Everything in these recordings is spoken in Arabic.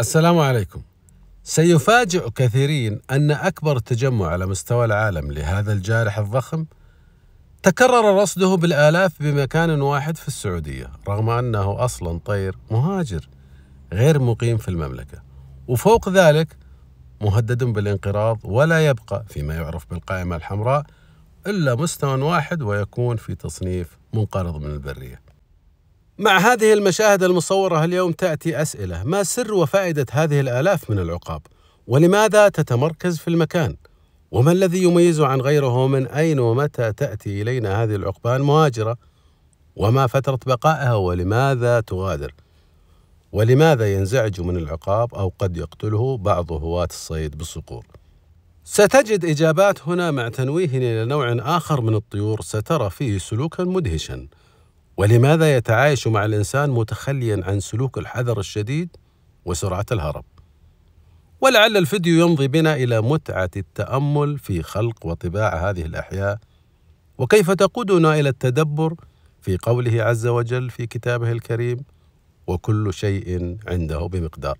السلام عليكم سيفاجئ كثيرين أن أكبر تجمع على مستوى العالم لهذا الجارح الضخم تكرر رصده بالآلاف بمكان واحد في السعودية رغم أنه أصلا طير مهاجر غير مقيم في المملكة وفوق ذلك مهدد بالانقراض ولا يبقى فيما يعرف بالقائمة الحمراء إلا مستوى واحد ويكون في تصنيف منقرض من البرية مع هذه المشاهد المصورة اليوم تأتي أسئلة ما سر وفائدة هذه الآلاف من العقاب؟ ولماذا تتمركز في المكان؟ وما الذي يميزه عن غيره من أين ومتى تأتي إلينا هذه العقبان مهاجرة؟ وما فترة بقائها ولماذا تغادر؟ ولماذا ينزعج من العقاب أو قد يقتله بعض هواة الصيد بالصقور؟ ستجد إجابات هنا مع تنويه إلى نوع آخر من الطيور سترى فيه سلوكا مدهشا ولماذا يتعايش مع الإنسان متخليا عن سلوك الحذر الشديد وسرعة الهرب ولعل الفيديو يمضي بنا إلى متعة التأمل في خلق وطباع هذه الأحياء وكيف تقودنا إلى التدبر في قوله عز وجل في كتابه الكريم وكل شيء عنده بمقدار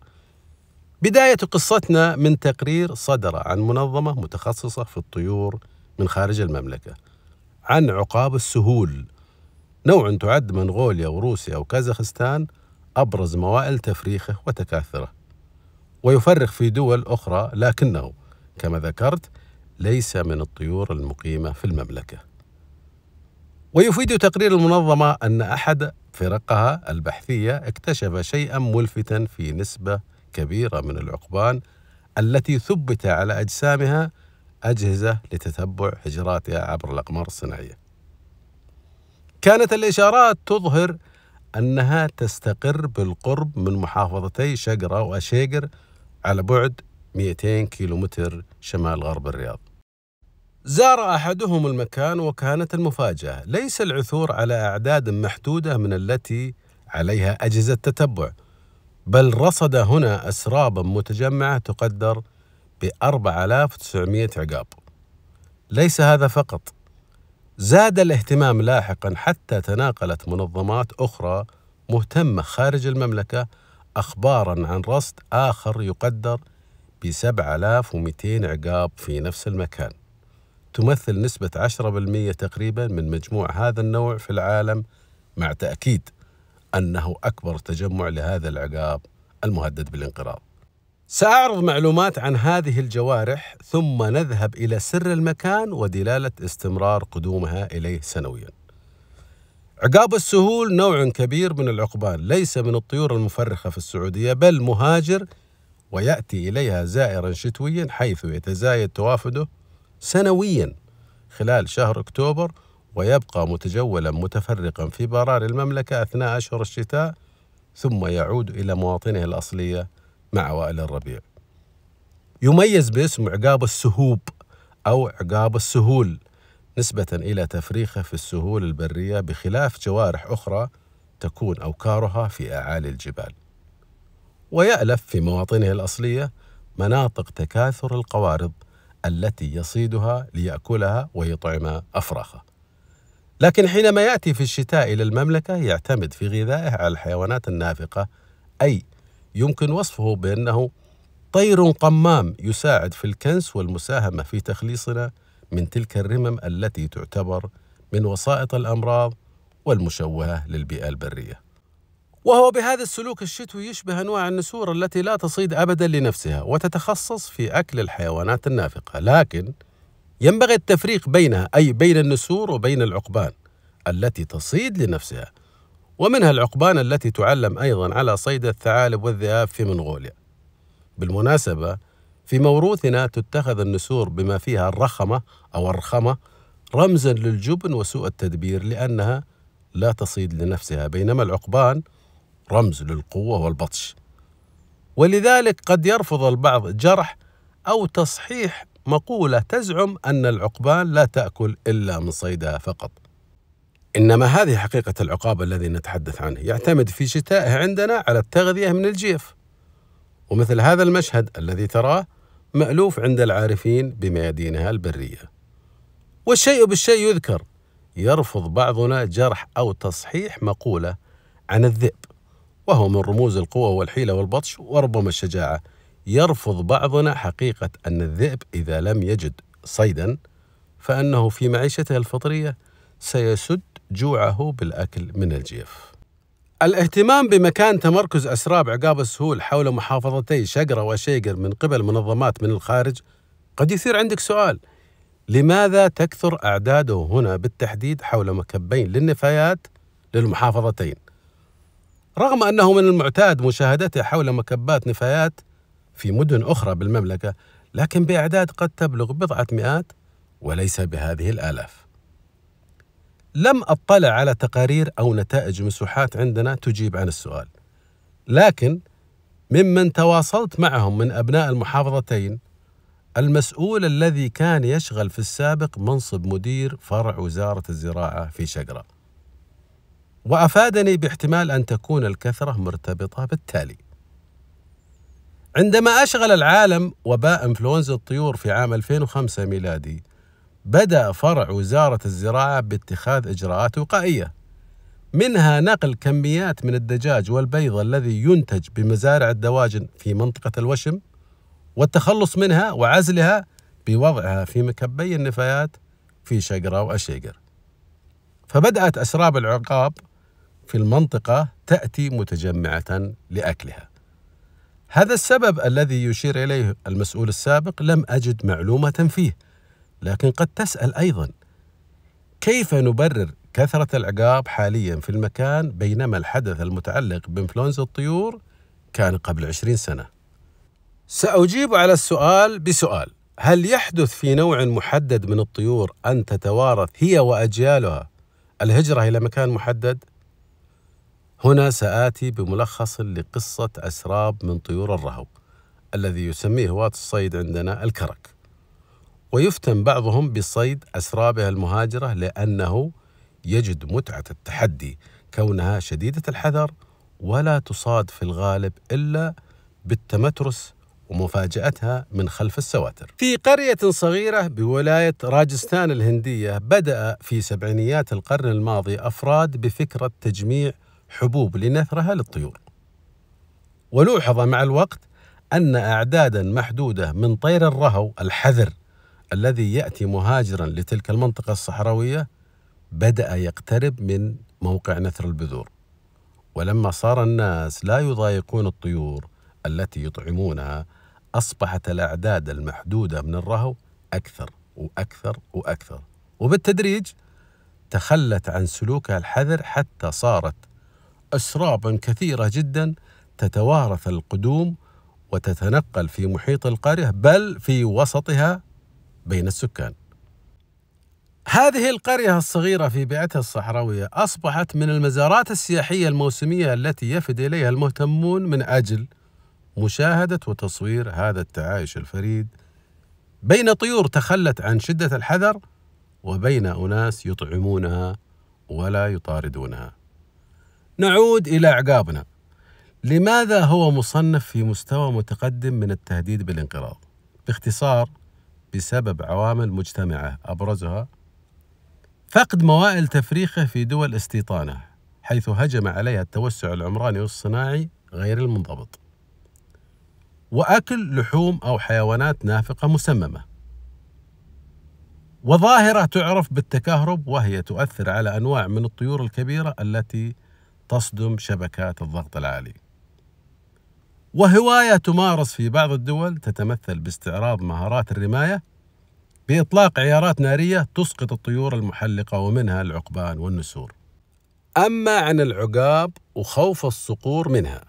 بداية قصتنا من تقرير صدر عن منظمة متخصصة في الطيور من خارج المملكة عن عقاب السهول نوع تعد منغوليا وروسيا وكازاخستان أبرز موائل تفريخه وتكاثره ويفرخ في دول أخرى لكنه كما ذكرت ليس من الطيور المقيمة في المملكة ويفيد تقرير المنظمة أن أحد فرقها البحثية اكتشف شيئا ملفتا في نسبة كبيرة من العقبان التي ثبت على أجسامها أجهزة لتتبع هجراتها عبر الأقمار الصناعية كانت الإشارات تظهر أنها تستقر بالقرب من محافظتي شقرة وأشيقر على بعد 200 كيلومتر شمال غرب الرياض زار أحدهم المكان وكانت المفاجأة ليس العثور على أعداد محدودة من التي عليها أجهزة تتبع بل رصد هنا أسرابا متجمعة تقدر ب 4900 عقاب ليس هذا فقط زاد الاهتمام لاحقا حتى تناقلت منظمات أخرى مهتمة خارج المملكة أخبارا عن رصد آخر يقدر ب 7200 عقاب في نفس المكان تمثل نسبة 10% تقريبا من مجموع هذا النوع في العالم مع تأكيد أنه أكبر تجمع لهذا العقاب المهدد بالانقراض سأعرض معلومات عن هذه الجوارح ثم نذهب إلى سر المكان ودلالة استمرار قدومها إليه سنويا عقاب السهول نوع كبير من العقبان ليس من الطيور المفرخة في السعودية بل مهاجر ويأتي إليها زائرا شتويا حيث يتزايد توافده سنويا خلال شهر أكتوبر ويبقى متجولا متفرقا في برار المملكة أثناء أشهر الشتاء ثم يعود إلى مواطنه الأصلية مع وائل الربيع يميز باسم عقاب السهوب أو عقاب السهول نسبة إلى تفريخه في السهول البرية بخلاف جوارح أخرى تكون أوكارها في أعالي الجبال ويألف في مواطنه الأصلية مناطق تكاثر القوارض التي يصيدها ليأكلها ويطعم أفراخه لكن حينما يأتي في الشتاء إلى المملكة يعتمد في غذائه على الحيوانات النافقة أي يمكن وصفه بأنه طير قمام يساعد في الكنس والمساهمة في تخليصنا من تلك الرمم التي تعتبر من وسائط الأمراض والمشوهة للبيئة البرية وهو بهذا السلوك الشتوي يشبه أنواع النسور التي لا تصيد أبدا لنفسها وتتخصص في أكل الحيوانات النافقة لكن ينبغي التفريق بينها أي بين النسور وبين العقبان التي تصيد لنفسها ومنها العقبان التي تعلم أيضا على صيد الثعالب والذئاب في منغوليا بالمناسبة في موروثنا تتخذ النسور بما فيها الرخمة أو الرخمة رمزا للجبن وسوء التدبير لأنها لا تصيد لنفسها بينما العقبان رمز للقوة والبطش ولذلك قد يرفض البعض جرح أو تصحيح مقولة تزعم أن العقبان لا تأكل إلا من صيدها فقط إنما هذه حقيقة العقاب الذي نتحدث عنه يعتمد في شتائه عندنا على التغذية من الجيف ومثل هذا المشهد الذي تراه مألوف عند العارفين بميادينها البرية والشيء بالشيء يذكر يرفض بعضنا جرح أو تصحيح مقولة عن الذئب وهو من رموز القوة والحيلة والبطش وربما الشجاعة يرفض بعضنا حقيقة أن الذئب إذا لم يجد صيدا فأنه في معيشته الفطرية سيسد جوعه بالأكل من الجيف الاهتمام بمكان تمركز أسراب عقاب السهول حول محافظتي شقرة وشيقر من قبل منظمات من الخارج قد يثير عندك سؤال لماذا تكثر أعداده هنا بالتحديد حول مكبين للنفايات للمحافظتين رغم أنه من المعتاد مشاهدته حول مكبات نفايات في مدن أخرى بالمملكة لكن بأعداد قد تبلغ بضعة مئات وليس بهذه الآلاف لم أطلع على تقارير أو نتائج مسوحات عندنا تجيب عن السؤال لكن ممن تواصلت معهم من أبناء المحافظتين المسؤول الذي كان يشغل في السابق منصب مدير فرع وزارة الزراعة في شقرة وأفادني باحتمال أن تكون الكثرة مرتبطة بالتالي عندما أشغل العالم وباء إنفلونزا الطيور في عام 2005 ميلادي بدا فرع وزاره الزراعه باتخاذ اجراءات وقائيه منها نقل كميات من الدجاج والبيض الذي ينتج بمزارع الدواجن في منطقه الوشم والتخلص منها وعزلها بوضعها في مكبي النفايات في شقرة وأشيقر فبدأت أسراب العقاب في المنطقة تأتي متجمعة لأكلها هذا السبب الذي يشير إليه المسؤول السابق لم أجد معلومة فيه لكن قد تسأل أيضا كيف نبرر كثرة العقاب حاليا في المكان بينما الحدث المتعلق بإنفلونزا الطيور كان قبل عشرين سنة سأجيب على السؤال بسؤال هل يحدث في نوع محدد من الطيور أن تتوارث هي وأجيالها الهجرة إلى مكان محدد؟ هنا سآتي بملخص لقصة أسراب من طيور الرهو الذي يسميه هواة الصيد عندنا الكرك ويفتن بعضهم بصيد أسرابها المهاجرة لأنه يجد متعة التحدي كونها شديدة الحذر ولا تصاد في الغالب إلا بالتمترس ومفاجأتها من خلف السواتر في قرية صغيرة بولاية راجستان الهندية بدأ في سبعينيات القرن الماضي أفراد بفكرة تجميع حبوب لنثرها للطيور ولوحظ مع الوقت أن أعدادا محدودة من طير الرهو الحذر الذي ياتي مهاجرا لتلك المنطقه الصحراويه بدا يقترب من موقع نثر البذور ولما صار الناس لا يضايقون الطيور التي يطعمونها اصبحت الاعداد المحدوده من الرهو اكثر واكثر واكثر وبالتدريج تخلت عن سلوكها الحذر حتى صارت اسرابا كثيره جدا تتوارث القدوم وتتنقل في محيط القريه بل في وسطها بين السكان هذه القرية الصغيرة في بيئتها الصحراوية أصبحت من المزارات السياحية الموسمية التي يفد إليها المهتمون من أجل مشاهدة وتصوير هذا التعايش الفريد بين طيور تخلت عن شدة الحذر وبين أناس يطعمونها ولا يطاردونها. نعود إلى عقابنا. لماذا هو مصنف في مستوى متقدم من التهديد بالانقراض؟ باختصار بسبب عوامل مجتمعة أبرزها فقد موائل تفريخه في دول استيطانه حيث هجم عليها التوسع العمراني والصناعي غير المنضبط واكل لحوم او حيوانات نافقه مسممه وظاهره تعرف بالتكهرب وهي تؤثر على انواع من الطيور الكبيره التي تصدم شبكات الضغط العالي وهواية تمارس في بعض الدول تتمثل باستعراض مهارات الرماية بإطلاق عيارات نارية تسقط الطيور المحلقة ومنها العقبان والنسور. أما عن العقاب وخوف الصقور منها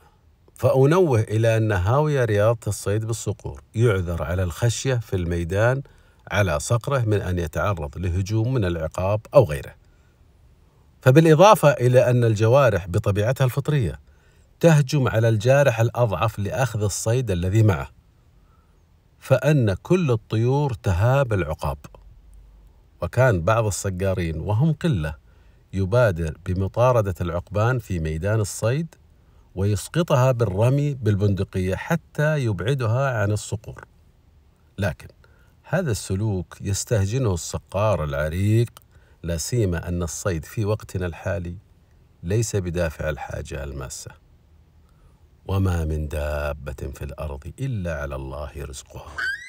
فأنوه إلى أن هاوية رياضة الصيد بالصقور يعذر على الخشية في الميدان على صقره من أن يتعرض لهجوم من العقاب أو غيره. فبالإضافة إلى أن الجوارح بطبيعتها الفطرية تهجم على الجارح الأضعف لأخذ الصيد الذي معه فأن كل الطيور تهاب العقاب وكان بعض الصقارين وهم قلة يبادر بمطاردة العقبان في ميدان الصيد ويسقطها بالرمي بالبندقية حتى يبعدها عن الصقور لكن هذا السلوك يستهجنه الصقار العريق لا سيما أن الصيد في وقتنا الحالي ليس بدافع الحاجة الماسة وما من دابة في الأرض إلا على الله رزقها